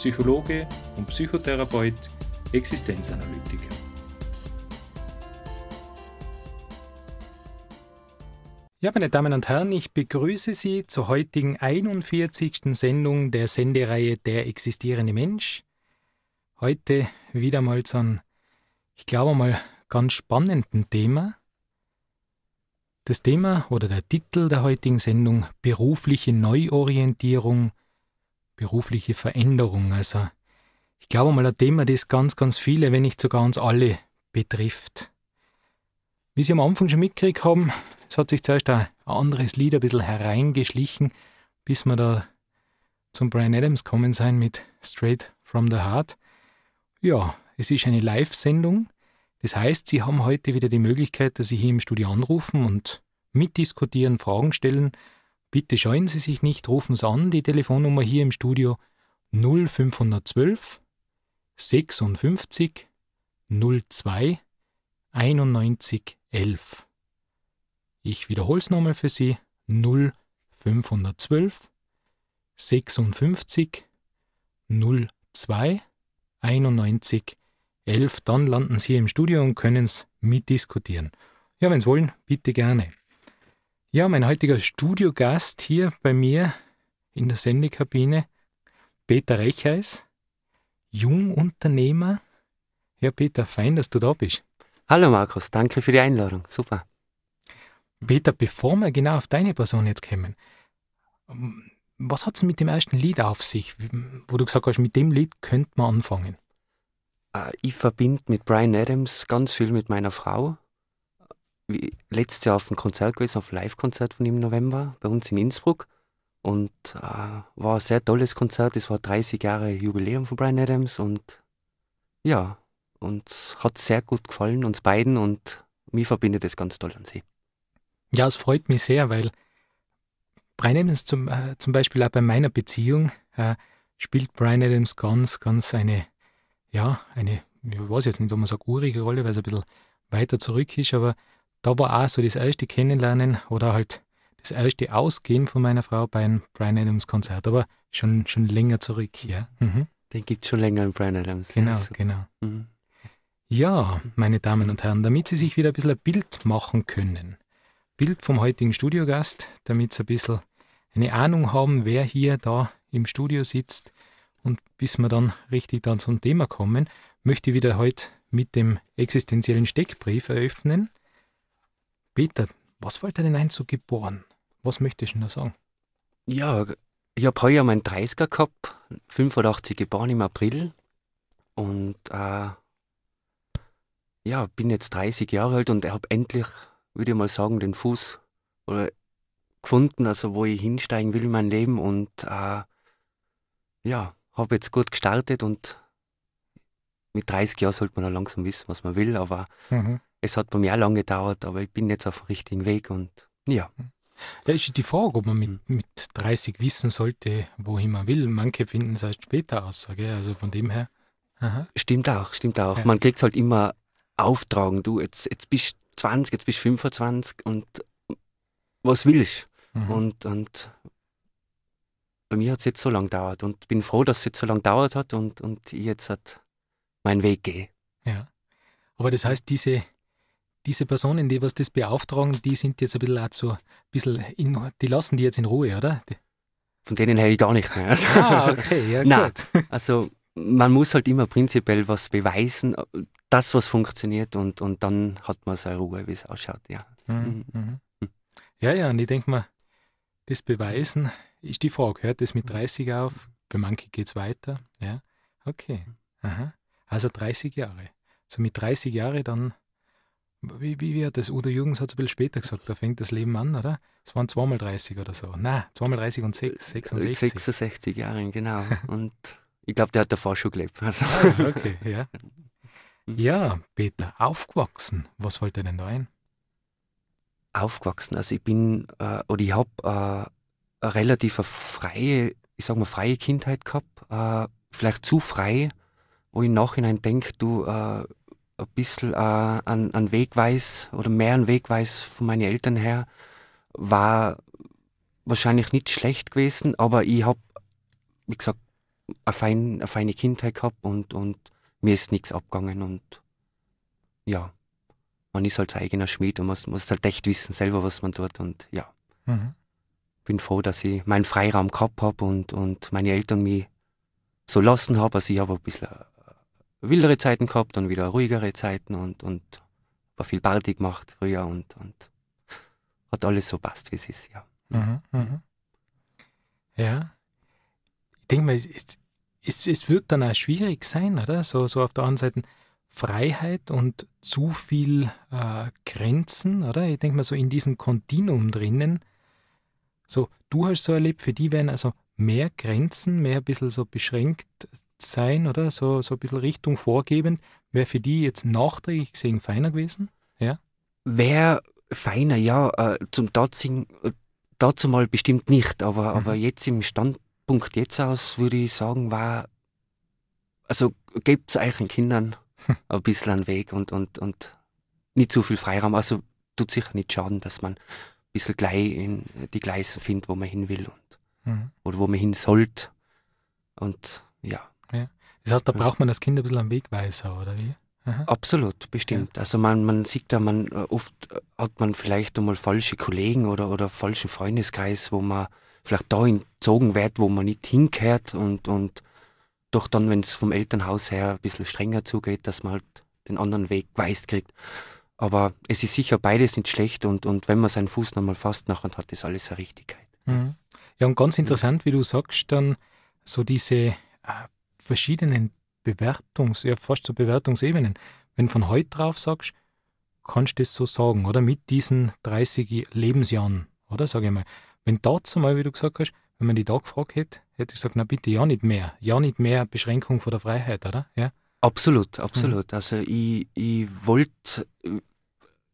Psychologe und Psychotherapeut, Existenzanalytiker. Ja, meine Damen und Herren, ich begrüße Sie zur heutigen 41. Sendung der Sendereihe Der existierende Mensch. Heute wieder mal zu einem, ich glaube mal, ganz spannenden Thema. Das Thema oder der Titel der heutigen Sendung Berufliche Neuorientierung berufliche Veränderung. Also ich glaube mal ein Thema, das ganz, ganz viele, wenn nicht sogar uns alle betrifft. Wie Sie am Anfang schon mitgekriegt haben, es hat sich zuerst ein anderes Lied ein bisschen hereingeschlichen, bis wir da zum Brian Adams kommen sein mit Straight from the Heart. Ja, es ist eine Live-Sendung. Das heißt, Sie haben heute wieder die Möglichkeit, dass Sie hier im Studio anrufen und mitdiskutieren, Fragen stellen Bitte scheuen Sie sich nicht, rufen Sie an, die Telefonnummer hier im Studio 0512 56 02 91 11. Ich wiederhole es nochmal für Sie 0512 56 02 91 11. Dann landen Sie hier im Studio und können es mitdiskutieren. Ja, wenn Sie wollen, bitte gerne. Ja, mein heutiger Studiogast hier bei mir in der Sendekabine, Peter Recheis, Jungunternehmer. Ja, Peter, fein, dass du da bist. Hallo Markus, danke für die Einladung. Super. Peter, bevor wir genau auf deine Person jetzt kommen, ähm, was hat es mit dem ersten Lied auf sich, wo du gesagt hast, mit dem Lied könnte man anfangen? Äh, ich verbinde mit Brian Adams ganz viel mit meiner Frau letztes Jahr auf einem Konzert gewesen, auf Live-Konzert von ihm im November bei uns in Innsbruck. Und äh, war ein sehr tolles Konzert. Es war 30 Jahre Jubiläum von Brian Adams und ja, und hat sehr gut gefallen uns beiden und mir verbindet es ganz toll an sie. Ja, es freut mich sehr, weil Brian Adams zum, äh, zum Beispiel auch bei meiner Beziehung äh, spielt Brian Adams ganz, ganz eine, ja, eine, ich weiß jetzt nicht, ob man sagt, urige Rolle, weil es ein bisschen weiter zurück ist, aber da war auch so das erste Kennenlernen oder halt das erste Ausgehen von meiner Frau beim Brian Adams Konzert, aber schon, schon länger zurück, ja. Mhm. Den gibt es schon länger im Brian Adams. Genau, also. genau. Mhm. Ja, meine Damen und Herren, damit Sie sich wieder ein bisschen ein Bild machen können. Bild vom heutigen Studiogast, damit Sie ein bisschen eine Ahnung haben, wer hier da im Studio sitzt. Und bis wir dann richtig dann zum Thema kommen, möchte ich wieder heute mit dem existenziellen Steckbrief eröffnen. Peter, was fällt dir denn ein zu geboren? Was möchtest du denn da sagen? Ja, ich habe heuer meinen 30er gehabt, 85 geboren im April und äh, ja, bin jetzt 30 Jahre alt und habe endlich, würde ich mal sagen, den Fuß oder gefunden, also wo ich hinsteigen will in mein Leben und äh, ja, habe jetzt gut gestartet und mit 30 Jahren sollte man auch langsam wissen, was man will, aber mhm es hat bei mir auch lange gedauert, aber ich bin jetzt auf dem richtigen Weg und ja. Da ist die Frage, ob man mit, mhm. mit 30 wissen sollte, wohin man will. Manche finden es erst später aus, also von dem her. Aha. Stimmt auch, stimmt auch. Ja. Man kriegt es halt immer auftragen, du, jetzt, jetzt bist du 20, jetzt bist du 25 und was willst du? Mhm. Und, und bei mir hat es jetzt so lange gedauert und bin froh, dass es jetzt so lange gedauert hat und, und ich jetzt halt meinen Weg gehe. Ja. Aber das heißt, diese diese Personen, die was das beauftragen, die sind jetzt ein bisschen auch so, ein bisschen in, die lassen die jetzt in Ruhe, oder? Die Von denen höre ich gar nicht mehr. Also, ah, okay, ja, nein, gut. Also man muss halt immer prinzipiell was beweisen, das, was funktioniert, und, und dann hat man seine Ruhe, wie es ausschaut, ja. Mhm, mhm. mhm. Hm. Ja, ja, und ich denke mal, das Beweisen ist die Frage, hört das mit 30 auf? Für manche geht es weiter, ja. Okay, aha. Also 30 Jahre. So mit 30 Jahren dann wie, wie, wie hat das Udo Jürgens hat es ein bisschen später gesagt, da fängt das Leben an, oder? Es waren zweimal 30 oder so. Nein, zweimal 30 und 6, 66. 66 Jahre, genau. und ich glaube, der hat davor schon gelebt. Also. Ah, okay, ja. Mhm. Ja, Peter, aufgewachsen. Was fällt dir denn da ein? Aufgewachsen. Also ich bin, äh, oder ich habe äh, eine relativ freie, ich sag mal, freie Kindheit gehabt. Äh, vielleicht zu frei, wo ich im Nachhinein denke, du äh, ein bisschen äh, an, an Wegweis oder mehr an Wegweis von meinen Eltern her, war wahrscheinlich nicht schlecht gewesen, aber ich habe, wie gesagt, eine, fein, eine feine Kindheit gehabt und, und mir ist nichts abgegangen und ja, man ist halt eigener Schmied und man muss halt echt wissen selber, was man tut und ja. Mhm. Bin froh, dass ich meinen Freiraum gehabt habe und, und meine Eltern mich so lassen haben. Also ich habe ein bisschen wildere Zeiten gehabt, und wieder ruhigere Zeiten und, und war viel Party gemacht früher und, und hat alles so passt, wie es ist, ja. Mhm, mhm. Ja. Ich denke mal, es, es, es wird dann auch schwierig sein, oder? So, so auf der einen Seite Freiheit und zu viel äh, Grenzen, oder? Ich denke mal, so in diesem Kontinuum drinnen, so, du hast so erlebt, für die werden also mehr Grenzen, mehr ein bisschen so beschränkt sein, oder? So, so ein bisschen Richtung vorgebend. Wäre für die jetzt nachträglich gesehen feiner gewesen? Ja? Wäre feiner, ja. Äh, zum Tatzing, äh, dazu mal bestimmt nicht, aber, mhm. aber jetzt im Standpunkt jetzt aus würde ich sagen, war. Also gebt es euren Kindern ein bisschen einen Weg und, und, und nicht zu viel Freiraum. Also tut sicher nicht schaden, dass man ein bisschen gleich in die Gleise findet, wo man hin will und mhm. oder wo man hin sollte. Und ja. Das heißt, da braucht man als Kind ein bisschen einen Wegweiser, oder wie? Aha. Absolut, bestimmt. Ja. Also man, man sieht da, man äh, oft äh, hat man vielleicht einmal falsche Kollegen oder, oder falschen Freundeskreis, wo man vielleicht da entzogen wird, wo man nicht hinkehrt und, und doch dann, wenn es vom Elternhaus her ein bisschen strenger zugeht, dass man halt den anderen Weg weiß kriegt. Aber es ist sicher, beides nicht schlecht und, und wenn man seinen Fuß nochmal fasst, nachher hat das alles eine Richtigkeit. Mhm. Ja, und ganz interessant, wie du sagst, dann so diese äh, verschiedenen Bewertungs, ja fast so Bewertungsebenen. Wenn du von heute drauf sagst, kannst du das so sagen, oder? Mit diesen 30 Lebensjahren, oder? Sag ich mal. Wenn dazu mal, wie du gesagt hast, wenn man die da gefragt hätte, hätte ich gesagt, na bitte ja nicht mehr. Ja nicht mehr Beschränkung von der Freiheit, oder? Ja. Absolut, mhm. absolut. Mhm. Also ich, ich wollte, äh,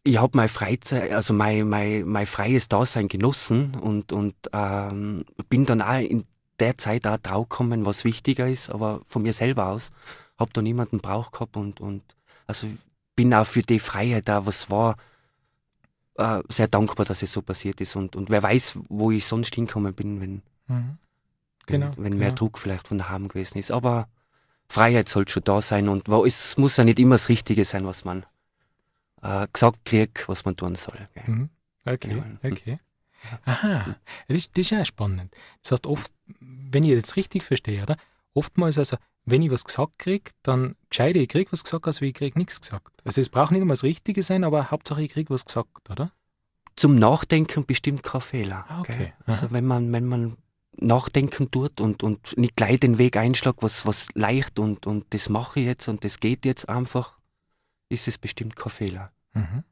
ich habe meine Freizeit, also mein, mein, mein freies Dasein genossen und, und ähm, bin dann auch in derzeit auch drauf kommen, was wichtiger ist, aber von mir selber aus habe da niemanden Brauch gehabt und, und also bin auch für die Freiheit da, was war, äh, sehr dankbar, dass es so passiert ist und, und wer weiß, wo ich sonst hinkommen bin, wenn, mhm. genau, wenn, wenn genau. mehr Druck vielleicht von daheim gewesen ist. Aber Freiheit sollte schon da sein und es muss ja nicht immer das Richtige sein, was man äh, gesagt kriegt, was man tun soll. Mhm. Okay, genau. okay. Aha, das ist, das ist auch spannend. Das heißt, oft, wenn ich das richtig verstehe, oder? Oftmals, also, wenn ich was gesagt kriege, dann gescheite ich kriege was gesagt, als wie ich kriege nichts gesagt. Also, es braucht nicht immer das Richtige sein, aber Hauptsache ich kriege was gesagt, oder? Zum Nachdenken bestimmt kein Fehler. Ah, okay. Also, wenn man, wenn man nachdenken tut und, und nicht gleich den Weg einschlägt, was, was leicht und, und das mache ich jetzt und das geht jetzt einfach, ist es bestimmt kein Fehler. Mhm.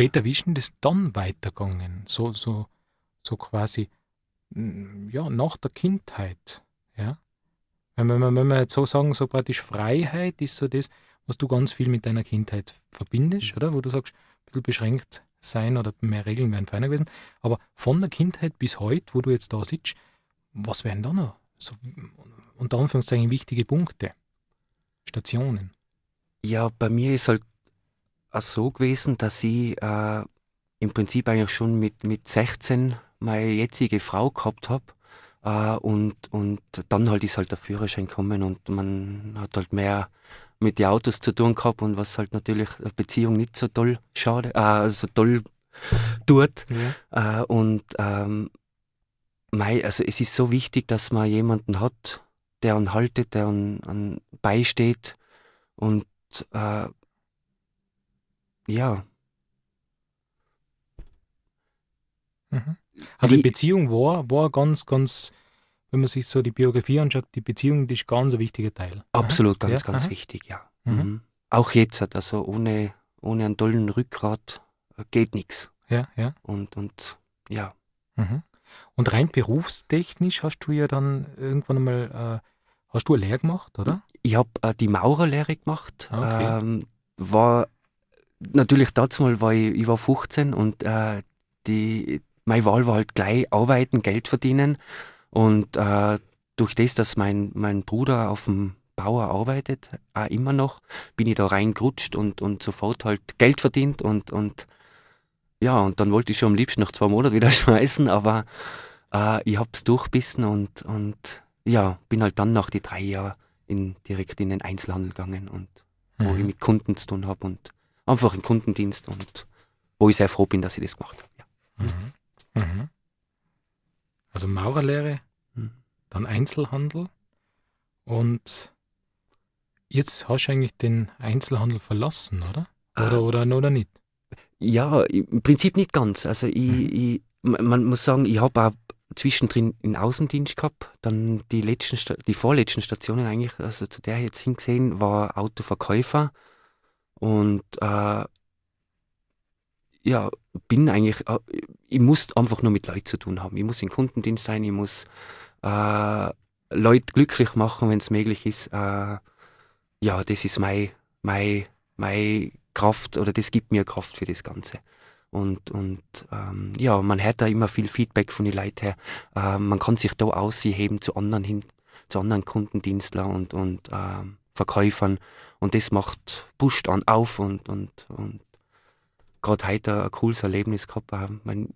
Später, wie ist denn das dann weitergegangen? So, so, so quasi, mm, ja, nach der Kindheit, ja? Wenn wir, wenn man jetzt so sagen, so praktisch Freiheit ist so das, was du ganz viel mit deiner Kindheit verbindest, mhm. oder? Wo du sagst, ein bisschen beschränkt sein oder mehr Regeln wären feiner gewesen. Aber von der Kindheit bis heute, wo du jetzt da sitzt, was wären da noch so unter Anführungszeichen wichtige Punkte, Stationen? Ja, bei mir ist halt auch äh, so gewesen, dass ich äh, im Prinzip eigentlich schon mit, mit 16 meine jetzige Frau gehabt habe. Äh, und, und dann halt ist halt der Führerschein gekommen und man hat halt mehr mit den Autos zu tun gehabt und was halt natürlich eine Beziehung nicht so toll schade, äh, so toll tut. Ja. Äh, und ähm, mei, also es ist so wichtig, dass man jemanden hat, der anhaltet, der an, an beisteht und äh, ja. Mhm. Also die Beziehung war, war ganz, ganz, wenn man sich so die Biografie anschaut, die Beziehung die ist ganz ein wichtiger Teil. Ne? Absolut, aha. ganz, ja, ganz aha. wichtig, ja. Mhm. mhm. Auch jetzt, also ohne, ohne einen tollen Rückgrat äh, geht nichts. Ja, ja. Und, und ja. Mhm. Und rein berufstechnisch hast du ja dann irgendwann einmal, äh, hast du eine Lehre gemacht, oder? Ich habe äh, die Maurerlehre gemacht. Ah, okay. Ähm, war natürlich dazu mal, war ich, ich war 15 und äh, die, meine Wahl war halt gleich arbeiten, Geld verdienen. Und äh, durch das, dass mein, mein Bruder auf dem Bauer arbeitet, auch immer noch, bin ich da reingerutscht und, und sofort halt Geld verdient und, und ja, und dann wollte ich schon am liebsten nach zwei Monaten wieder schmeißen, aber äh, ich habe es durchbissen und, und ja, bin halt dann nach die drei Jahre in, direkt in den Einzelhandel gegangen und mhm. wo ich mit Kunden zu tun habe und einfach in Kundendienst und wo ich sehr froh bin, dass ich das gemacht habe. Ja. Mhm. Mhm. Also Maurerlehre, mhm. dann Einzelhandel und jetzt hast du eigentlich den Einzelhandel verlassen, oder? Ah. Oder, äh, oder, oder nicht? Ja, im Prinzip nicht ganz. Also ich, mhm. ich man muss sagen, ich habe auch zwischendrin einen Außendienst gehabt. Dann die letzten, die vorletzten Stationen eigentlich, also zu der ich jetzt hingesehen, war Autoverkäufer. Und äh, ja, bin eigentlich, äh, ich muss einfach nur mit Leuten zu tun haben. Ich muss im Kundendienst sein, ich muss äh, Leute glücklich machen, wenn es möglich ist. Äh, ja, das ist meine mein, mein Kraft oder das gibt mir Kraft für das Ganze. Und, und ähm, ja, man hört da immer viel Feedback von den Leuten her. Ähm, man kann sich da ausheben zu anderen hin, zu anderen Kundendienstlern und, und ähm, Verkäufern und das macht, pusht an auf und, und, und gerade heute ein cooles Erlebnis gehabt. Ähm,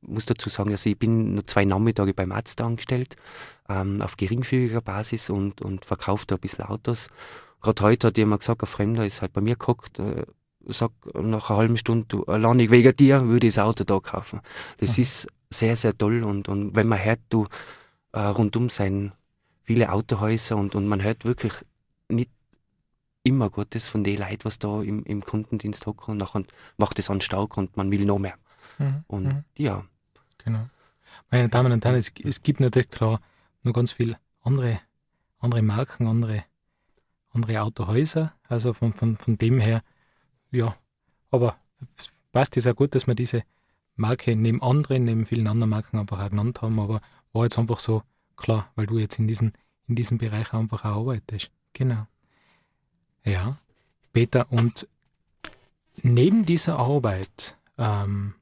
ich muss dazu sagen, also ich bin nur zwei Nachmittage beim Arzt angestellt, ähm, auf geringfügiger Basis und, und verkaufe da ein bisschen Autos. Gerade heute hat jemand gesagt, ein Fremder ist halt bei mir gehockt, äh, sagt nach einer halben Stunde, du, allein ich wegen dir würde ich das Auto da kaufen. Das okay. Ah. ist sehr, sehr toll und, und wenn man hört, du äh, rundum sein viele Autohäuser und, und man hört wirklich nicht immer Gutes von den Leuten, was da im, im Kundendienst hocken und nachher macht es an Stauk und man will noch mehr. Mhm. Und mhm. ja. Genau. Meine Damen und Herren, es, es gibt natürlich klar noch ganz viele andere, andere Marken, andere, andere Autohäuser. Also von, von, von dem her, ja. Aber passt es auch gut, dass wir diese Marke neben anderen, neben vielen anderen Marken einfach auch genannt haben, aber war jetzt einfach so klar, weil du jetzt in diesem in diesem Bereich einfach auch arbeitest. Genau. Ja, Peter, und neben dieser Arbeit, ähm,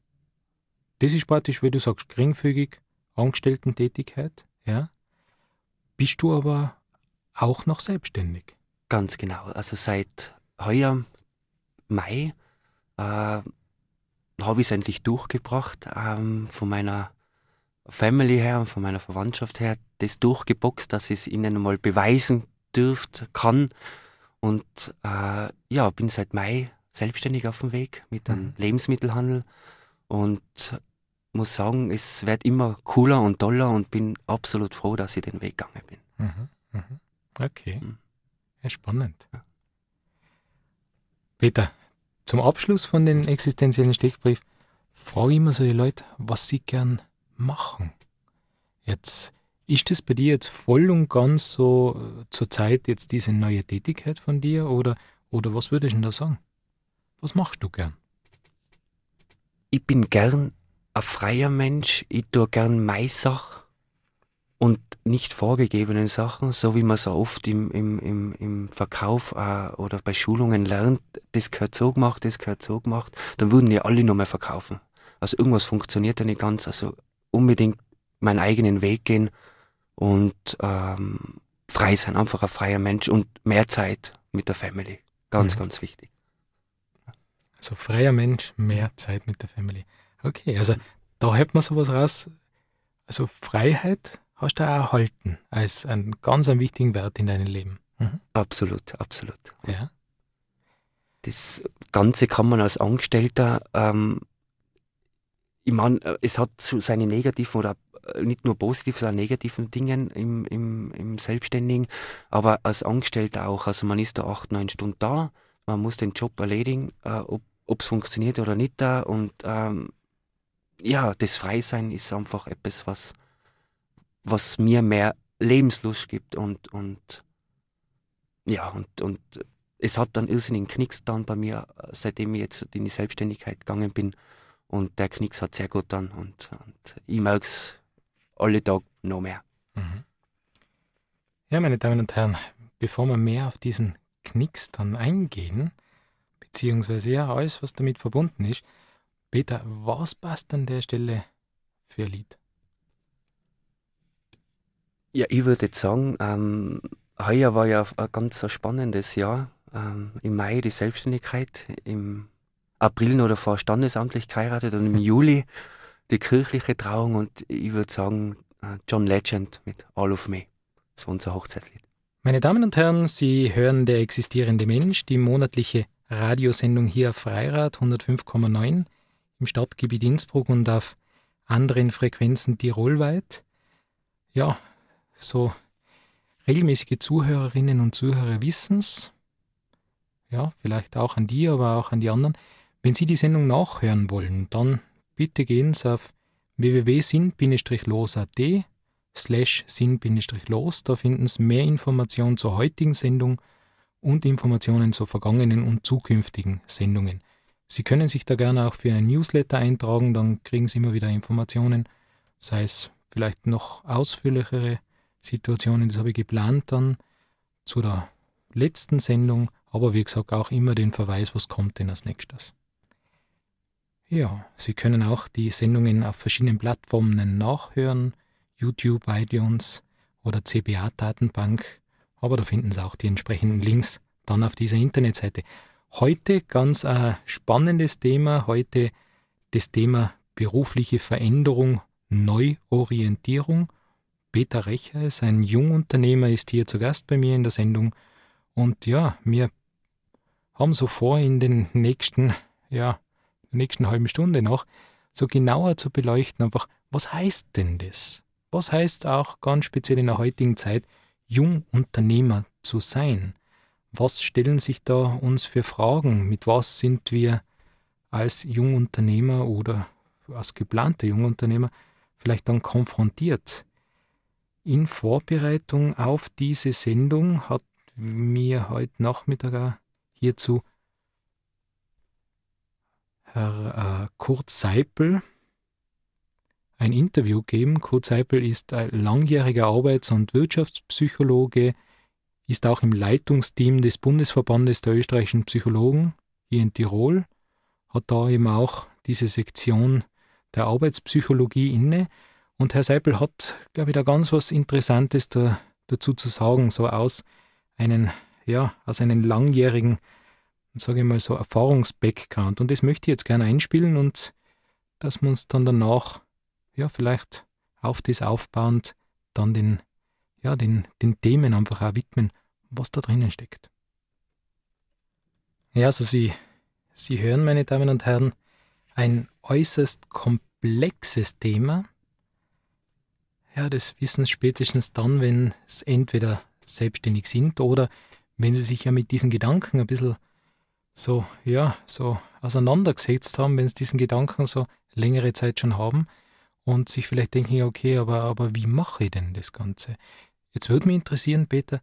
das ist praktisch, wie du sagst, geringfügig Angestellten-Tätigkeit, ja, bist du aber auch noch selbstständig. Ganz genau. Also seit heuer Mai äh, habe ich es endlich durchgebracht, ähm, von meiner Family her und von meiner Verwandtschaft her, das durchgeboxt, dass ich es ihnen mal beweisen dürft, kann. Und äh, ja, bin seit Mai selbstständig auf dem Weg mit einem mhm. Lebensmittelhandel und muss sagen, es wird immer cooler und toller und bin absolut froh, dass ich den Weg gegangen bin. Mhm. Mhm. Okay, mhm. ja, spannend. Ja. Peter, zum Abschluss von den existenziellen Steckbrief frage ich immer so die Leute, was sie gern machen. Jetzt ist das bei dir jetzt voll und ganz so äh, zurzeit jetzt diese neue Tätigkeit von dir oder, oder was würdest du denn da sagen? Was machst du gern? Ich bin gern ein freier Mensch, ich tue gern meine Sache und nicht vorgegebenen Sachen, so wie man so oft im, im, im, im Verkauf äh, oder bei Schulungen lernt, das gehört so gemacht, das gehört so gemacht, dann würden ja alle mehr verkaufen. Also irgendwas funktioniert ja nicht ganz, also unbedingt meinen eigenen Weg gehen und ähm, frei sein, einfach ein freier Mensch und mehr Zeit mit der Family. Ganz, mhm. ganz wichtig. Also freier Mensch, mehr Zeit mit der Family. Okay, also da hört man sowas raus. Also Freiheit hast du auch erhalten als einen ganz einen wichtigen Wert in deinem Leben. Mhm. Absolut, absolut. Ja. Das Ganze kann man als Angestellter, ähm, ich meine, äh, es hat so seine negativen oder äh, nicht nur positiv, sondern negativen Dingen im, im, im Selbstständigen, aber als Angestellter auch. Also man ist da acht, neun Stunden da, man muss den Job erledigen, äh, ob es funktioniert oder nicht da. Und ähm, ja, das Freisein ist einfach etwas, was, was mir mehr Lebenslust gibt und, und ja, und, und es hat dann irrsinnigen Knicks dann bei mir, seitdem ich jetzt in die Selbstständigkeit gegangen bin. Und der Knicks hat sehr gut dann und, und ich merke es alle Tag noch mehr. Mhm. Ja, meine Damen und Herren, bevor wir mehr auf diesen Knicks dann eingehen, beziehungsweise ja alles, was damit verbunden ist, Peter, was passt an der Stelle für ein Lied? Ja, ich würde sagen, ähm, heuer war ja ein ganz spannendes Jahr. Ähm, Im Mai die Selbstständigkeit, im April noch davor standesamtlich geheiratet und im Juli die kirchliche Trauung und ich würde sagen äh, John Legend mit All of Me. Das war unser Hochzeitslied. Meine Damen und Herren, Sie hören Der existierende Mensch, die monatliche Radiosendung hier auf Freirad 105,9 im Stadtgebiet Innsbruck und auf anderen Frequenzen tirolweit. Ja, so regelmäßige Zuhörerinnen und Zuhörer wissen es. Ja, vielleicht auch an die, aber auch an die anderen. Wenn Sie die Sendung nachhören wollen, dann bitte gehen Sie auf www.sinn-los.at slash sinn-los. Da finden Sie mehr Informationen zur heutigen Sendung und Informationen zu vergangenen und zukünftigen Sendungen. Sie können sich da gerne auch für einen Newsletter eintragen, dann kriegen Sie immer wieder Informationen, sei es vielleicht noch ausführlichere Situationen, das habe ich geplant dann zu der letzten Sendung, aber wie gesagt auch immer den Verweis, was kommt denn als nächstes. Ja, Sie können auch die Sendungen auf verschiedenen Plattformen nachhören, YouTube, iTunes oder CBA-Datenbank, aber da finden Sie auch die entsprechenden Links dann auf dieser Internetseite. Heute ganz ein äh, spannendes Thema, heute das Thema berufliche Veränderung, Neuorientierung. Peter Recher ist ein Jungunternehmer, ist hier zu Gast bei mir in der Sendung. Und ja, wir haben so vor, in den nächsten ja, der nächsten halben Stunde noch, so genauer zu beleuchten, einfach, was heißt denn das? Was heißt auch ganz speziell in der heutigen Zeit, Jungunternehmer zu sein? Was stellen sich da uns für Fragen? Mit was sind wir als Jungunternehmer oder als geplante Jungunternehmer vielleicht dann konfrontiert? In Vorbereitung auf diese Sendung hat mir heute Nachmittag hierzu Herr äh, Kurt Seipel ein Interview geben. Kurt Seipel ist ein langjähriger Arbeits- und Wirtschaftspsychologe, ist auch im Leitungsteam des Bundesverbandes der österreichischen Psychologen hier in Tirol, hat da eben auch diese Sektion der Arbeitspsychologie inne. Und Herr Seipel hat, glaube ich, da ganz was Interessantes da, dazu zu sagen, so aus einen, ja, aus einem langjährigen sage ich mal so, Erfahrungsbackground. Und das möchte ich jetzt gerne einspielen und dass wir uns dann danach, ja, vielleicht auf das aufbauend dann den, ja, den, den Themen einfach auch widmen, was da drinnen steckt. Ja, also Sie, Sie hören, meine Damen und Herren, ein äußerst komplexes Thema. Ja, das wissen Sie spätestens dann, wenn Sie entweder selbstständig sind oder wenn Sie sich ja mit diesen Gedanken ein bisschen so, ja, so auseinandergesetzt haben, wenn sie diesen Gedanken so längere Zeit schon haben und sich vielleicht denken, ja, okay, aber, aber wie mache ich denn das Ganze? Jetzt würde mich interessieren, Peter,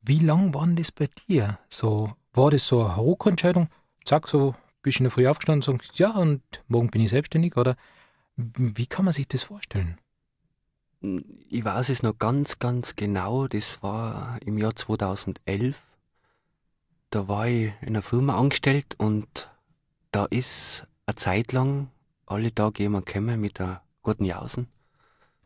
wie lang war denn das bei dir? So, war das so eine Ruckentscheidung? Zack, so bist du in der Früh aufgestanden und sagst, ja, und morgen bin ich selbstständig? Oder wie kann man sich das vorstellen? Ich weiß es noch ganz, ganz genau. Das war im Jahr 2011 da war ich in einer Firma angestellt und da ist eine Zeit lang alle Tage jemand gekommen mit einer guten Jausen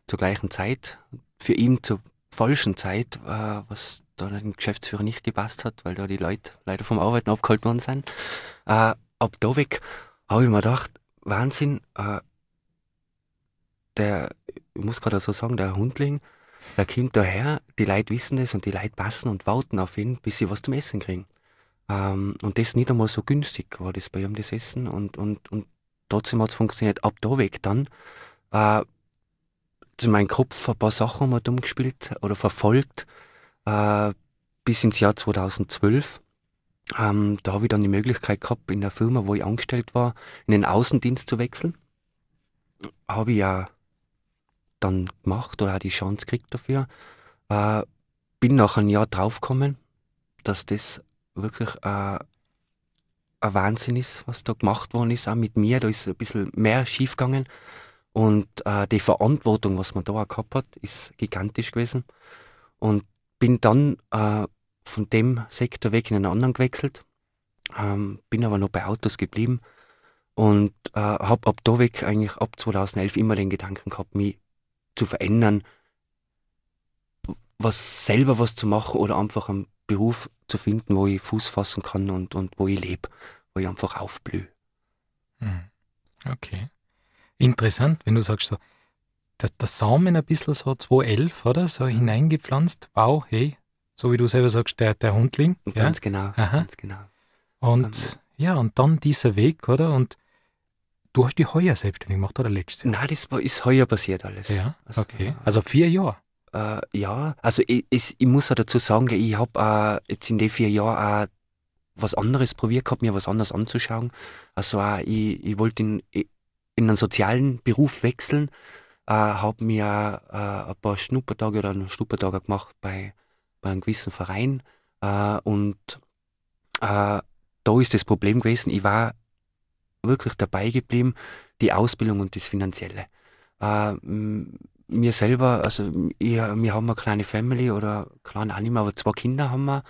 zur gleichen Zeit. Für ihn zur falschen Zeit, äh, was da dem Geschäftsführer nicht gepasst hat, weil da die Leute leider vom Arbeiten abgeholt worden sind. Äh, ab da weg habe ich mir gedacht, Wahnsinn, äh, der, ich muss gerade so sagen, der Hundling, der kommt daher, die Leute wissen das und die Leute passen und warten auf ihn, bis sie was zum Essen kriegen. Ähm, und das nicht einmal so günstig war das bei ihm, das Essen. Und, und, und trotzdem hat es funktioniert. Ab da weg dann äh, zu meinem Kopf ein paar Sachen mal dumm gespielt oder verfolgt äh, bis ins Jahr 2012. Ähm, da habe ich dann die Möglichkeit gehabt, in der Firma, wo ich angestellt war, in den Außendienst zu wechseln. Habe ich ja dann gemacht oder auch die Chance gekriegt dafür. Äh, bin nach einem Jahr draufgekommen, dass das wirklich äh, ein Wahnsinn ist, was da gemacht worden ist, auch mit mir. Da ist ein bisschen mehr schiefgegangen. Und äh, die Verantwortung, was man da auch gehabt hat, ist gigantisch gewesen. Und bin dann äh, von dem Sektor weg in einen anderen gewechselt, ähm, bin aber noch bei Autos geblieben und äh, habe ab da weg eigentlich ab 2011 immer den Gedanken gehabt, mich zu verändern, was selber was zu machen oder einfach einen Beruf zu finden, wo ich Fuß fassen kann und, und wo ich lebe, wo ich einfach aufblühe. Hm. Okay. Interessant, wenn du sagst so, der, der Samen ein bisschen so 2011, oder? So hineingepflanzt. Wow, hey, so wie du selber sagst, der, der Hundling. Ja? Ganz genau. Aha. Ganz genau. Und um, ähm, ja, und dann dieser Weg, oder? Und du hast die heuer selbstständig gemacht, oder letztes Jahr? Nein, das ist heuer passiert alles. Ja, also, okay. Also vier Jahre äh, ja, also ich, ich, ich, muss auch dazu sagen, ich habe äh, jetzt in den vier Jahren auch was anderes probiert gehabt, mir was anderes anzuschauen. Also äh, ich, ich wollte in, in einen sozialen Beruf wechseln, äh, habe mir äh, ein paar Schnuppertage oder einen Schnuppertage gemacht bei, bei einem gewissen Verein äh, und äh, da ist das Problem gewesen, ich war wirklich dabei geblieben, die Ausbildung und das Finanzielle mir selber, also wir, wir haben eine kleine Family oder kleine auch nicht aber zwei Kinder haben wir.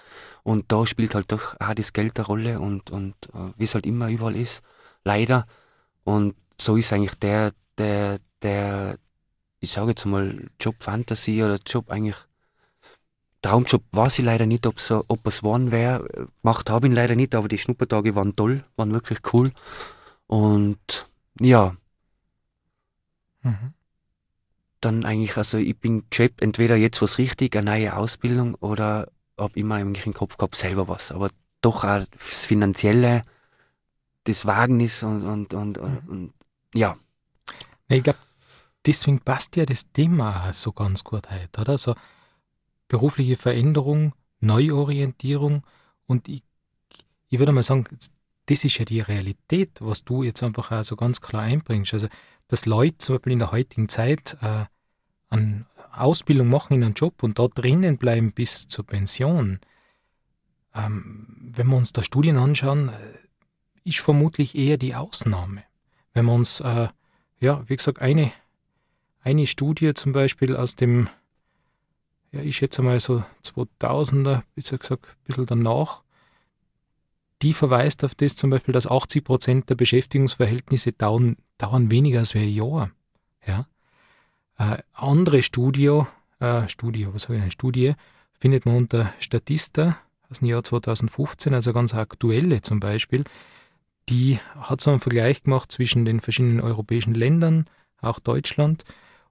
Und da spielt halt doch auch das Geld eine Rolle und, und äh, wie es halt immer überall ist, leider. Und so ist eigentlich der, der, der, ich sage jetzt mal, Job Fantasy oder Job eigentlich Traumjob weiß ich leider nicht, ob ob es wann wäre. Macht habe ich ihn leider nicht, aber die Schnuppertage waren toll, waren wirklich cool. Und ja. Mhm dann eigentlich, also ich bin geschwebt, entweder jetzt was richtig, eine neue Ausbildung oder habe immer eigentlich im Kopf gehabt, selber was. Aber doch auch das Finanzielle, das Wagnis und, und, und, und, mhm. und ja. Ich glaube, deswegen passt ja das Thema so ganz gut heute, oder? Also berufliche Veränderung, Neuorientierung und ich, ich würde mal sagen, das ist ja die Realität, was du jetzt einfach auch so ganz klar einbringst. Also, dass Leute zum Beispiel in der heutigen Zeit äh, an Ausbildung machen in einen Job und da drinnen bleiben bis zur Pension. Ähm, wenn wir uns da Studien anschauen, äh, ist vermutlich eher die Ausnahme. Wenn wir uns, äh, ja, wie gesagt, eine, eine Studie zum Beispiel aus dem, ja, ich schätze mal so 2000er, wie gesagt, ein bisschen danach, die verweist auf das zum Beispiel, dass 80 Prozent der Beschäftigungsverhältnisse dauern, dauern weniger als ein Jahr. Ja? Äh, andere Studio, äh, Studio, was habe ich denn, Studie, findet man unter Statista aus dem Jahr 2015, also ganz aktuelle zum Beispiel, die hat so einen Vergleich gemacht zwischen den verschiedenen europäischen Ländern, auch Deutschland,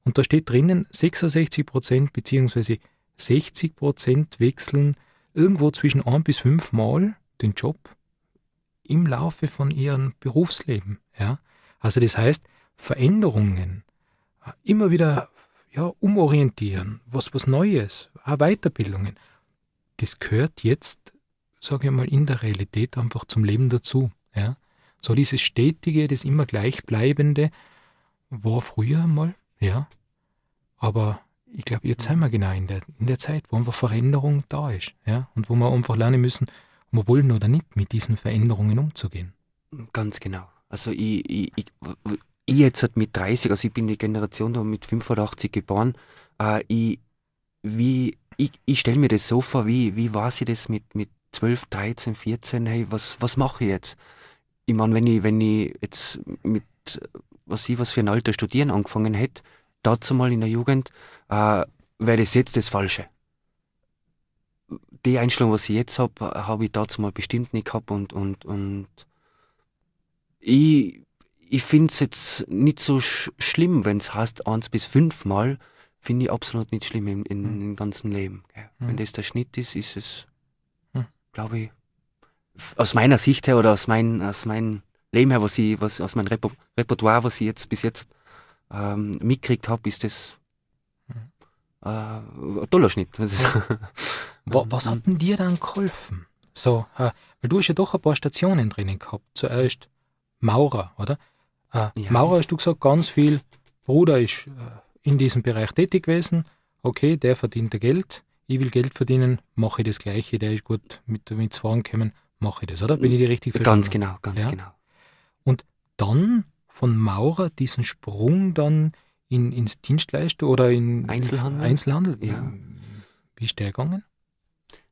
und da steht drinnen, 66 Prozent bzw. 60 Prozent wechseln irgendwo zwischen ein bis fünf Mal den Job im Laufe von ihrem Berufsleben. Ja? Also das heißt, Veränderungen, äh, immer wieder ja, umorientieren, was, was Neues, auch Weiterbildungen, das gehört jetzt, sage ich mal, in der Realität einfach zum Leben dazu. Ja? So dieses Stetige, das immer Gleichbleibende war früher mal, ja, aber ich glaube, jetzt sind wir genau in der, in der Zeit, wo einfach Veränderung da ist, ja, und wo wir einfach lernen müssen, ob wir wollen oder nicht, mit diesen Veränderungen umzugehen. Ganz genau. Also ich, ich, ich, ich jetzt mit 30, also ich bin die Generation da mit 85 geboren, äh, ich, wie, ich, ich stelle mir das so vor, wie, wie war sie das mit, mit 12, 13, 14, hey, was, was mache ich jetzt? Ich meine, wenn ich, wenn ich jetzt mit, was ich, was für ein Alter studieren angefangen hätte, dazu mal in der Jugend, äh, wäre das jetzt das Falsche die Einstellung, was ich jetzt habe, habe ich dazu mal bestimmt nicht gehabt und, und, und ich, ich finde es jetzt nicht so sch schlimm, wenn es heißt eins bis fünfmal, finde ich absolut nicht schlimm im, im, mhm. im ganzen Leben. Mhm. Wenn das der Schnitt ist, ist es, hm. glaube ich, aus meiner Sicht her oder aus, mein, aus meinem Leben her, was ich, was, aus meinem Repo Repertoire, was ich jetzt bis jetzt ähm, mitgekriegt habe, ist das hm. äh, ein toller Schnitt. Wa, ähm, was hat denn dir dann geholfen? So, äh, weil du hast ja doch ein paar Stationen drinnen gehabt. Zuerst Maurer, oder? Äh, ja. Maurer hast du gesagt, ganz viel Bruder ist äh, in diesem Bereich tätig gewesen. Okay, der verdient der Geld. Ich will Geld verdienen, mache ich das Gleiche. Der ist gut mit, mit Fragen gekommen, mache ich das, oder? Bin ich die mm, richtig verstanden? Ganz genau, ganz ja? genau. Und dann von Maurer diesen Sprung dann in, ins Dienstleister oder in Einzelhandel? Einzelhandel? Ja. Wie ist der gegangen?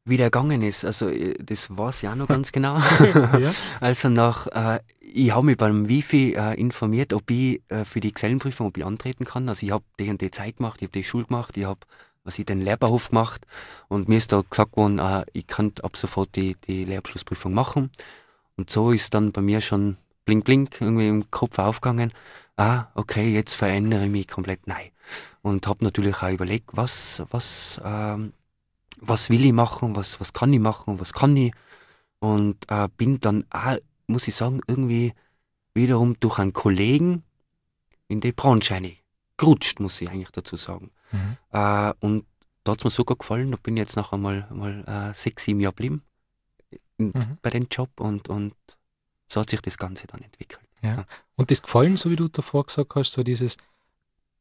wie der gegangen ist. Also, äh, das weiß ich auch noch ganz genau. ja. Also, nach, äh, ich habe mich beim Wifi äh, informiert, ob ich äh, für die Gesellenprüfung ob ich antreten kann. Also, ich habe die und die Zeit gemacht, ich habe die Schule gemacht, ich habe was ich den Lehrberhof gemacht und mir ist da gesagt worden, äh, ich kann ab sofort die, die Lehrabschlussprüfung machen. Und so ist dann bei mir schon blink blink irgendwie im Kopf aufgegangen. Ah, okay, jetzt verändere ich mich komplett. Nein. Und habe natürlich auch überlegt, was, was ähm, was will ich machen, was, was kann ich machen, was kann ich. Und äh, bin dann auch, muss ich sagen, irgendwie wiederum durch einen Kollegen in die Branche Gerutscht, muss ich eigentlich dazu sagen. Mhm. Äh, und da hat es mir sogar gefallen, da bin ich jetzt nachher mal, mal äh, sechs, sieben Jahre geblieben mhm. bei dem Job und, und so hat sich das Ganze dann entwickelt. ja. Und das gefallen, so wie du davor gesagt hast, so dieses,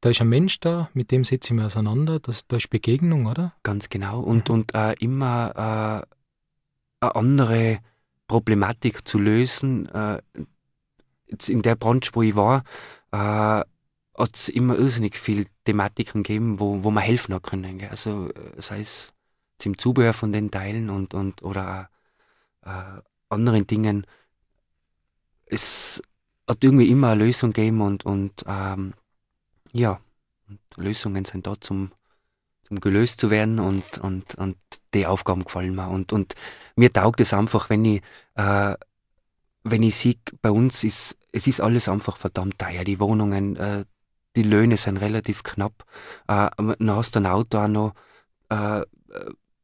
da ist ein Mensch da, mit dem setze ich mich auseinander, das, da ist Begegnung, oder? Ganz genau. Und, mhm. und äh, immer äh, eine andere Problematik zu lösen. Äh, jetzt in der Branche, wo ich war, äh, hat es immer irrsinnig viele Thematiken gegeben, wo, wo man helfen hat können. Gell? Also äh, sei es zum Zubehör von den Teilen und, und oder äh, anderen Dingen. Es hat irgendwie immer eine Lösung gegeben und, und ähm, ja, und Lösungen sind da zum, zum gelöst zu werden und, und, und die Aufgaben gefallen mir. Und, und mir taugt es einfach, wenn ich, äh, wenn ich sehe, bei uns ist, es ist alles einfach verdammt teuer. Die Wohnungen, äh, die Löhne sind relativ knapp. Äh, dann hast du ein Auto auch noch. Äh,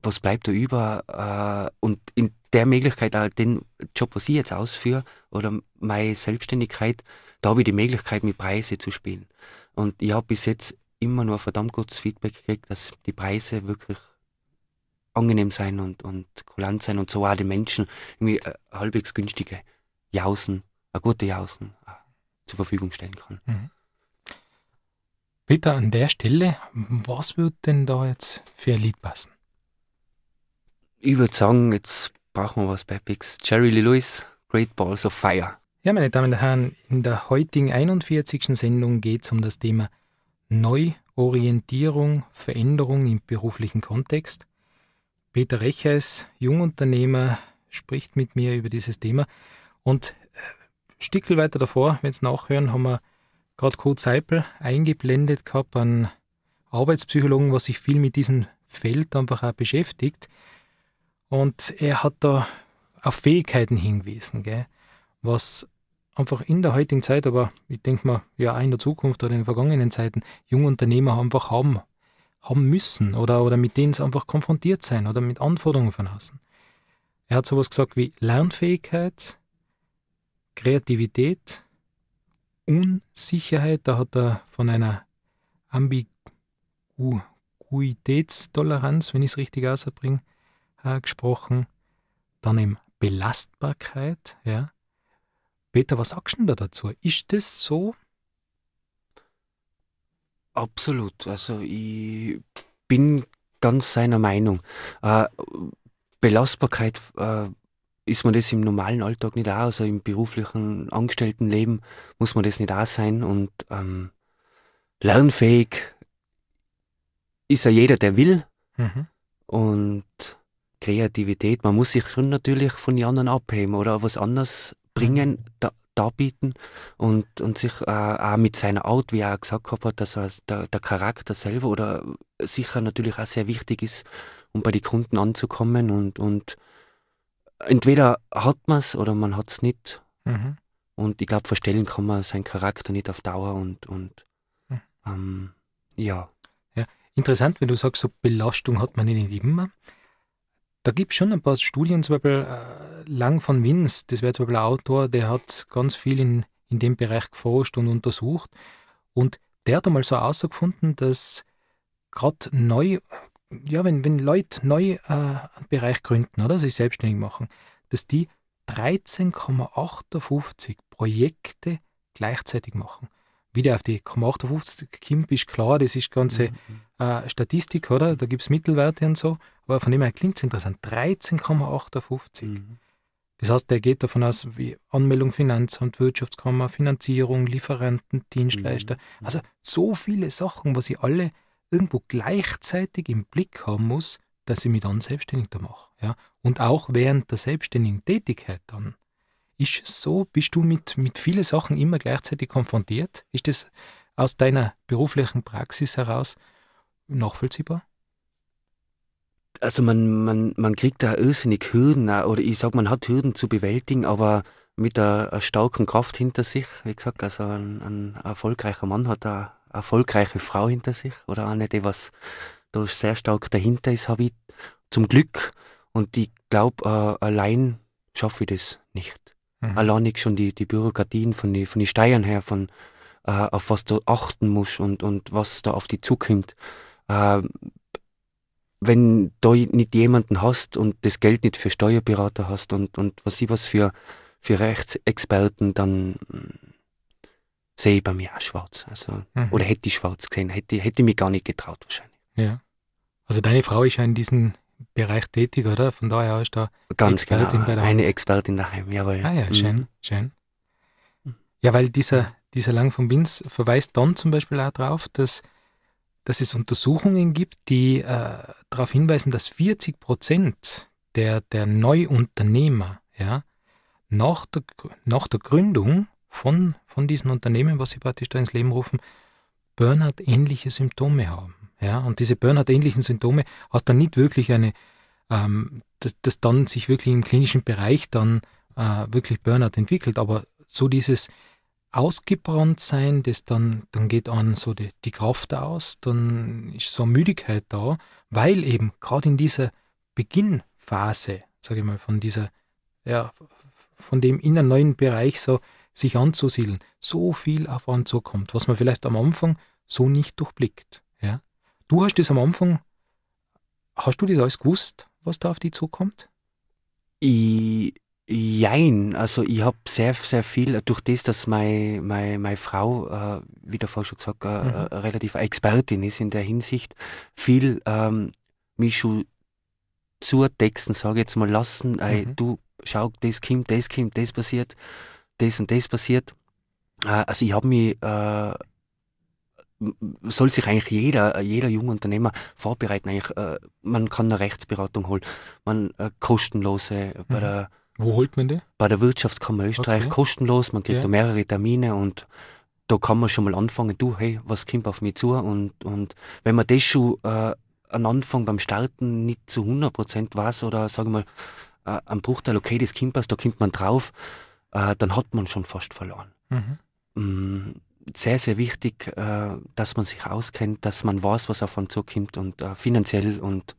was bleibt da über? Äh, und in der Möglichkeit, auch den Job, was ich jetzt ausführe, oder meine Selbstständigkeit, da habe ich die Möglichkeit, mit Preise zu spielen. Und ich habe bis jetzt immer nur verdammt gutes Feedback gekriegt, dass die Preise wirklich angenehm sein und, und kulant sein und so auch die Menschen irgendwie äh, halbwegs günstige Jausen, eine äh, gute Jausen äh, zur Verfügung stellen kann. Mhm. Peter, an der Stelle, was würde denn da jetzt für ein Lied passen? Ich würde sagen, jetzt brauchen wir was Peppigs. Jerry Lee Lewis, Great Balls of Fire. Ja, meine Damen und Herren, in der heutigen 41. Sendung geht es um das Thema Neuorientierung, Veränderung im beruflichen Kontext. Peter Rechers, Jungunternehmer, spricht mit mir über dieses Thema. Und ein äh, Stickel weiter davor, wenn Sie nachhören, haben wir gerade Kurt Seipel eingeblendet gehabt, einen Arbeitspsychologen, was sich viel mit diesem Feld einfach auch beschäftigt. Und er hat da auf Fähigkeiten hingewiesen. Gell? was einfach in der heutigen Zeit, aber ich denke mal, ja, auch in der Zukunft oder in den vergangenen Zeiten, junge Unternehmer einfach haben, haben müssen oder, oder mit denen sie einfach konfrontiert sein oder mit Anforderungen von außen. Er hat sowas gesagt wie Lernfähigkeit, Kreativität, Unsicherheit, da hat er von einer Ambiguitätstoleranz, wenn ich es richtig ausbringe, äh, gesprochen. Dann eben Belastbarkeit, ja, Peter, was sagst du da dazu? Ist das so? Absolut. Also ich bin ganz seiner Meinung. Äh, Belastbarkeit äh, ist man das im normalen Alltag nicht da, also im beruflichen Angestelltenleben muss man das nicht da sein und ähm, lernfähig ist ja jeder, der will. Mhm. Und Kreativität, man muss sich schon natürlich von den anderen abheben oder was anderes bringen, da, darbieten und, und sich äh, auch mit seiner Art, wie er auch gesagt hat, dass er, der, der Charakter selber oder sicher natürlich auch sehr wichtig ist, um bei den Kunden anzukommen und, und entweder hat man es oder man hat es nicht. Mhm. Und ich glaube, verstellen kann man seinen Charakter nicht auf Dauer und, und mhm. ähm, ja. ja. Interessant, wenn du sagst, so Belastung hat man nicht immer. Da gibt es schon ein paar Studien, zum Beispiel äh, Lang von Wins, das wäre zum Beispiel ein Autor, der hat ganz viel in, in dem Bereich geforscht und untersucht. Und der hat einmal so herausgefunden, dass gerade neu, ja, wenn, wenn Leute neu äh, einen Bereich gründen oder sich selbstständig machen, dass die 13,58 Projekte gleichzeitig machen wie der auf die 58 kommt, ist klar, das ist ganze mhm, mhm. äh, Statistik, oder? Da gibt es Mittelwerte und so, aber von dem her klingt es interessant. 13,58. Mhm. Das heißt, der geht davon aus, wie Anmeldung Finanzamt, Wirtschaftskammer, Finanzierung, Lieferanten, Dienstleister. Mhm, mhm. Also so viele Sachen, was ich alle irgendwo gleichzeitig im Blick haben muss, dass ich mich dann selbstständig da mache. Ja? Und auch während der selbstständigen Tätigkeit dann. Ist es so? Bist du mit, mit vielen Sachen immer gleichzeitig konfrontiert? Ist das aus deiner beruflichen Praxis heraus nachvollziehbar? Also man, man, man kriegt da irrsinnig Hürden, äh, oder ich sage, man hat Hürden zu bewältigen, aber mit einer, einer äh, starken Kraft hinter sich. Wie gesagt, also ein, ein erfolgreicher Mann hat eine erfolgreiche Frau hinter sich oder eine, die was da sehr stark dahinter ist, habe ich zum Glück. Und ich glaube, äh, allein schaffe ich das nicht. Mhm. Allein nicht schon die, die Bürokratien von den von die Steuern her, von äh, auf was du achten musst und, und was da auf dich zukommt. Äh, wenn du nicht jemanden hast und das Geld nicht für Steuerberater hast und, und was ich was für, für Rechtsexperten, dann äh, sehe ich bei mir auch schwarz. Also, mhm. Oder hätte ich schwarz gesehen, hätte, ich mich gar nicht getraut wahrscheinlich. Ja. Also deine Frau ist ja in diesen Bereich tätig, oder? Von daher ist da Ganz Expertin genau, eine Expertin daheim, jawohl. Ah ja, mhm. schön, schön. Ja, weil dieser, dieser Lang von Binz verweist dann zum Beispiel auch darauf, dass, dass es Untersuchungen gibt, die äh, darauf hinweisen, dass 40 Prozent der, der Neuunternehmer ja, nach, der, nach der Gründung von, von diesen Unternehmen, was sie praktisch da ins Leben rufen, Burnout-ähnliche Symptome haben. Ja, und diese Burnout-ähnlichen Symptome hast dann nicht wirklich eine, ähm, dass, dass dann sich wirklich im klinischen Bereich dann äh, wirklich Burnout entwickelt, aber so dieses ausgebrannt sein, das dann, dann geht an so die, die Kraft aus, dann ist so eine Müdigkeit da, weil eben gerade in dieser Beginnphase, sage ich mal, von dieser, ja, von dem in einen neuen Bereich so sich anzusiedeln, so viel auf einen zukommt, was man vielleicht am Anfang so nicht durchblickt. Du hast das am Anfang, hast du das alles gewusst, was da auf dich zukommt? Ich, jein, also ich habe sehr, sehr viel, durch das, dass meine mein, mein Frau, äh, wie der davor schon gesagt, äh, mhm. Äh, relativ Expertin ist in der Hinsicht, viel ähm, mich schon zu texten, sage jetzt mal, lassen, ey, mhm. du schau, das kommt, das kommt, das passiert, das und das passiert. Also ich habe mich äh, soll sich eigentlich jeder, äh, jeder junge Unternehmer vorbereiten. Eigentlich, äh, man kann eine Rechtsberatung holen, man äh, kostenlose äh, bei mhm. der Wo holt man die? Bei der Wirtschaftskammer Österreich okay. kostenlos, man kriegt ja. da mehrere Termine und da kann man schon mal anfangen, du, hey, was kommt auf mich zu? Und, und wenn man das schon äh, am Anfang beim Starten nicht zu 100% weiß oder sage ich mal, äh, am Bruchteil, okay, das kommt was, da kommt man drauf, äh, dann hat man schon fast verloren. Mhm. Mm sehr, sehr wichtig, äh, dass man sich auskennt, dass man weiß, was auf einen zukommt und äh, finanziell und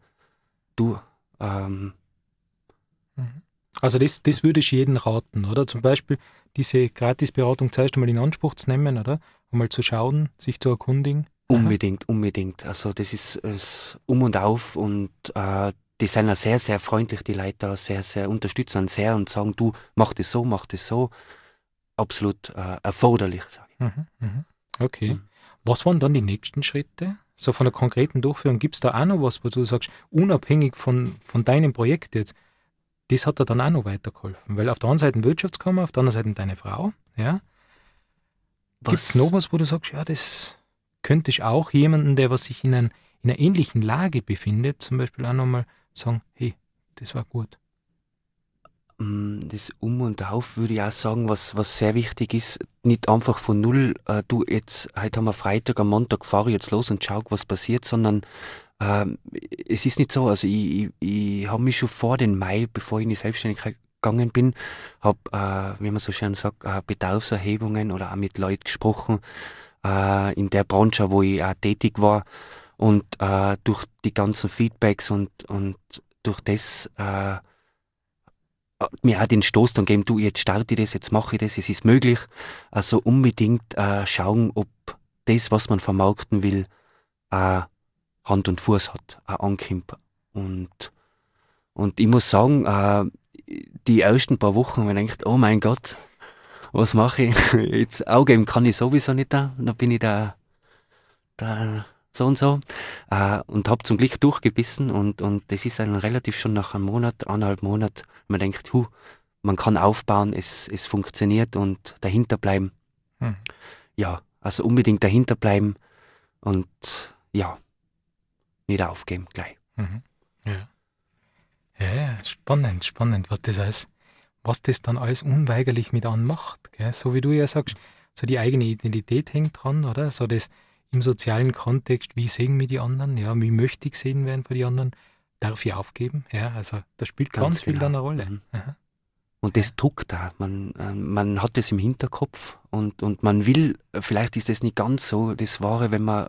du. Ähm. Also das, das würde ich jedem raten, oder? Zum Beispiel diese Gratisberatung zuerst einmal in Anspruch zu nehmen, oder? Einmal zu schauen, sich zu erkundigen. Unbedingt, unbedingt. Also das ist, ist um und auf und äh, die sind auch sehr, sehr freundlich, die Leute da, sehr, sehr unterstützen sehr und sagen, du, mach das so, mach das so. Absolut äh, erforderlich, sage ich. Mhm, mhm, Okay. Mhm. Was waren dann die nächsten Schritte? So von der konkreten Durchführung, gibt es da auch noch was, wo du sagst, unabhängig von, von deinem Projekt jetzt, das hat dir dann auch noch weitergeholfen. Weil auf der einen Seite Wirtschaftskammer, auf der anderen Seite deine Frau, ja. Gibt es noch was, wo du sagst, ja, das könnte ich auch jemanden, der was sich in, ein, in einer ähnlichen Lage befindet, zum Beispiel auch nochmal sagen, hey, das war gut. Mm, das Um und Auf würde ich auch sagen, was, was sehr wichtig ist, nicht einfach von null, äh, du jetzt, heute haben wir Freitag, am Montag fahre ich jetzt los und schau, was passiert, sondern äh, es ist nicht so. Also ich, ich, ich habe mich schon vor den Mai, bevor ich in die Selbstständigkeit gegangen bin, habe, äh, wie man so schön sagt, äh, Bedarfserhebungen oder auch mit Leuten gesprochen, äh, in der Branche, wo ich auch tätig war. Und äh, durch die ganzen Feedbacks und, und durch das mir auch den Stoß dann geben, du, jetzt starte ich das, jetzt mache ich das, es ist möglich. Also unbedingt äh, schauen, ob das, was man vermarkten will, auch äh, Hand und Fuß hat, auch ankommt. Und, und ich muss sagen, äh, die ersten paar Wochen wenn ich gedacht, oh mein Gott, was mache ich? Jetzt auch geben kann ich sowieso nicht da. Dann bin ich da, da so und so. Äh, und habe zum Glück durchgebissen und, und das ist dann relativ schon nach einem Monat, anderthalb Monat, man denkt, hu, man kann aufbauen, es, es funktioniert und dahinter bleiben. Hm. Ja, also unbedingt dahinter bleiben und ja, nicht aufgeben gleich. Mhm. Ja. ja, spannend, spannend, was das alles, was das dann alles unweigerlich mit anmacht. Gell? So wie du ja sagst, so die eigene Identität hängt dran, oder? So das, im sozialen Kontext, wie sehen mir die anderen, ja, wie möchte ich gesehen werden von den anderen, darf ich aufgeben, ja, also das spielt ganz, ganz viel genau. eine Rolle. Mhm. Und das druckt da. Man, ähm, man hat das im Hinterkopf und, und man will, vielleicht ist das nicht ganz so das Wahre, wenn man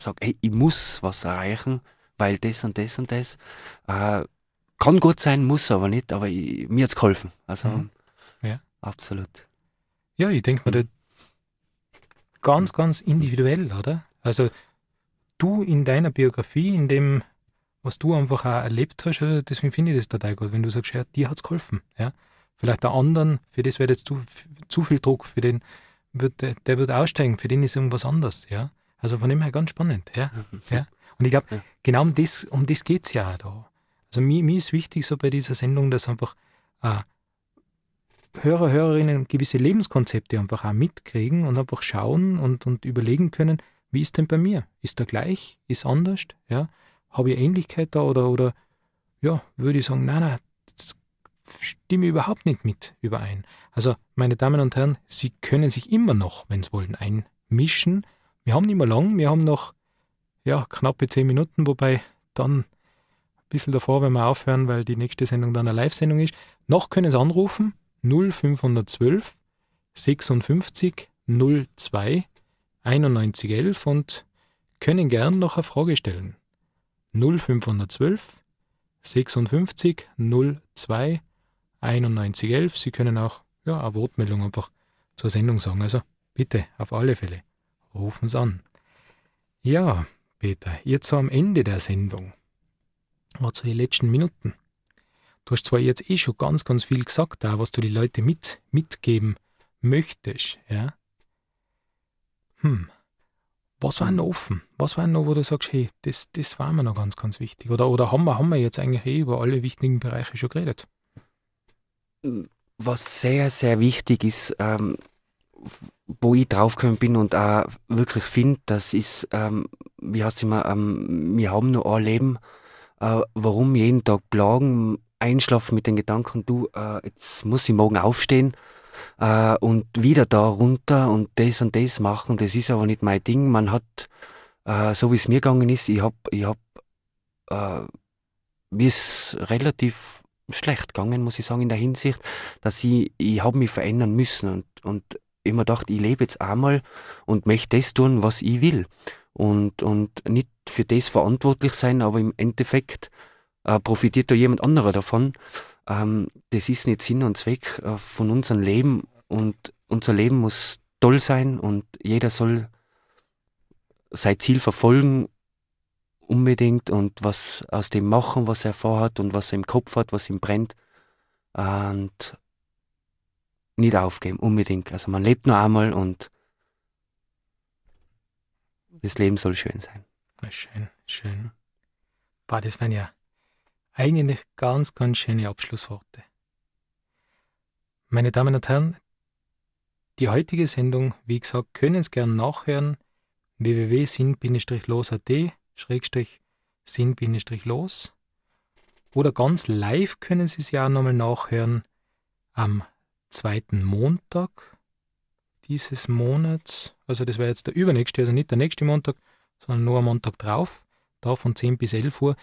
sagt, hey, ich muss was erreichen, weil das und das und das. Äh, kann gut sein, muss aber nicht, aber ich, mir hat es geholfen. Also, mhm. ja. absolut. Ja, ich denke mir, mal, ganz, ganz individuell, oder? Also du in deiner Biografie, in dem, was du einfach auch erlebt hast, oder? Äh, deswegen finde ich das total gut, wenn du sagst, ja, dir hat es geholfen. Ja? Vielleicht der anderen, für das wäre jetzt zu, zu viel Druck, für den wird der, der wird aussteigen, für den ist irgendwas anders. Ja? Also von dem her ganz spannend. Ja? ja? Und ich glaube, ja. genau um das, um das geht es ja auch da. Also mir, mir ist wichtig so bei dieser Sendung, dass einfach äh, Hörer, Hörerinnen gewisse Lebenskonzepte einfach auch mitkriegen und einfach schauen und, und überlegen können, wie ist denn bei mir? Ist da gleich? Ist anders? Ja? Habe ich Ähnlichkeit da oder, oder ja, würde ich sagen, nein, nein, das stimme ich überhaupt nicht mit überein. Also, meine Damen und Herren, Sie können sich immer noch, wenn Sie wollen, einmischen. Wir haben nicht mehr lang, wir haben noch ja, knappe zehn Minuten, wobei dann ein bisschen davor, wenn wir aufhören, weil die nächste Sendung dann eine Live-Sendung ist. Noch können Sie anrufen 0512 56 02 9111 und können gern noch eine Frage stellen. 0512 56 02 9111. Sie können auch ja, eine Wortmeldung einfach zur Sendung sagen. Also bitte, auf alle Fälle, rufen Sie an. Ja, Peter, jetzt so am Ende der Sendung. War zu den letzten Minuten. Du hast zwar jetzt eh schon ganz, ganz viel gesagt, auch was du die Leute mit, mitgeben möchtest, ja. Hm. Was war noch offen? Was war noch, wo du sagst, hey, das, das war mir noch ganz, ganz wichtig? Oder, oder haben, wir, haben wir jetzt eigentlich eh über alle wichtigen Bereiche schon geredet? Was sehr, sehr wichtig ist, ähm, wo ich draufgekommen bin und auch wirklich finde, das ist, ähm, wie heißt es immer, ähm, wir haben nur ein Leben, äh, warum jeden Tag plagen, einschlafen mit den Gedanken, du, äh, jetzt muss ich morgen aufstehen äh, und wieder da runter und das und das machen. Das ist aber nicht mein Ding. Man hat, äh, so wie es mir gegangen ist, ich habe, ich hab, mir äh, ist relativ schlecht gegangen, muss ich sagen, in der Hinsicht, dass ich, ich habe mich verändern müssen und, und immer dachte, ich lebe jetzt einmal und möchte das tun, was ich will. Und, und nicht für das verantwortlich sein, aber im Endeffekt äh, profitiert da jemand anderer davon. Ähm, das ist nicht Sinn und Zweck äh, von unserem Leben und unser Leben muss toll sein und jeder soll sein Ziel verfolgen unbedingt und was aus dem machen, was er vorhat und was er im Kopf hat, was ihm brennt und nicht aufgeben, unbedingt. Also man lebt nur einmal und das Leben soll schön sein. Schön, schön. Boah, das waren ja eigentlich ganz, ganz schöne Abschlussworte. Meine Damen und Herren, die heutige Sendung, wie gesagt, können Sie gern nachhören www.sinn-los.at-sinn-los oder ganz live können Sie es ja auch nochmal nachhören am zweiten Montag dieses Monats, also das wäre jetzt der übernächste, also nicht der nächste Montag, sondern nur am Montag drauf, da von 10 bis 11 Uhr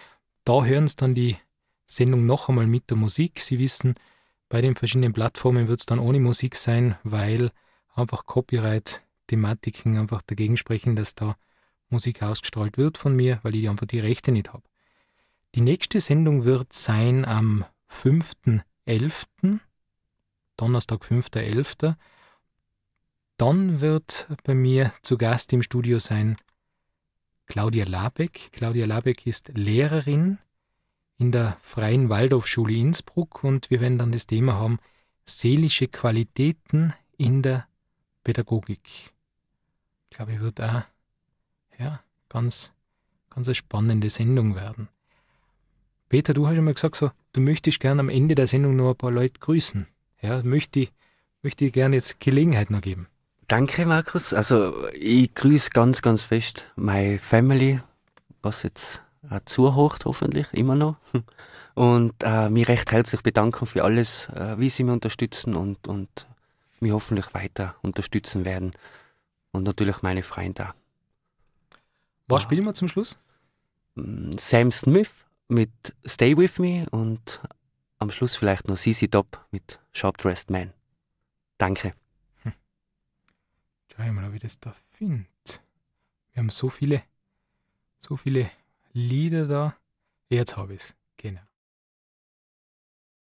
da hören Sie dann die Sendung noch einmal mit der Musik. Sie wissen, bei den verschiedenen Plattformen wird es dann ohne Musik sein, weil einfach Copyright-Thematiken einfach dagegen sprechen, dass da Musik ausgestrahlt wird von mir, weil ich einfach die Rechte nicht habe. Die nächste Sendung wird sein am 5.11., Donnerstag, 5.11. Dann wird bei mir zu Gast im Studio sein Claudia Labeck. Claudia Labeck ist Lehrerin in der Freien Waldorfschule Innsbruck und wir werden dann das Thema haben seelische Qualitäten in der Pädagogik. Ich glaube, ich wird auch ja, ganz, ganz eine spannende Sendung werden. Peter, du hast schon mal gesagt, so, du möchtest gerne am Ende der Sendung noch ein paar Leute grüßen. Ja, möchte, möchte ich gerne jetzt Gelegenheit noch geben. Danke, Markus. Also, ich grüße ganz, ganz fest meine Family, was jetzt auch zuhört, hoffentlich, immer noch. Und äh, mich recht herzlich bedanken für alles, äh, wie sie mich unterstützen und, und mich hoffentlich weiter unterstützen werden. Und natürlich meine Freunde auch. Was ja. spielen wir zum Schluss? Mm, Sam Smith mit Stay With Me und am Schluss vielleicht noch Sisi Top mit Sharp Dressed Man. Danke. Schau mal, ob ich das da finde. Wir haben so viele, so viele Lieder da. Jetzt habe ich es. Genau.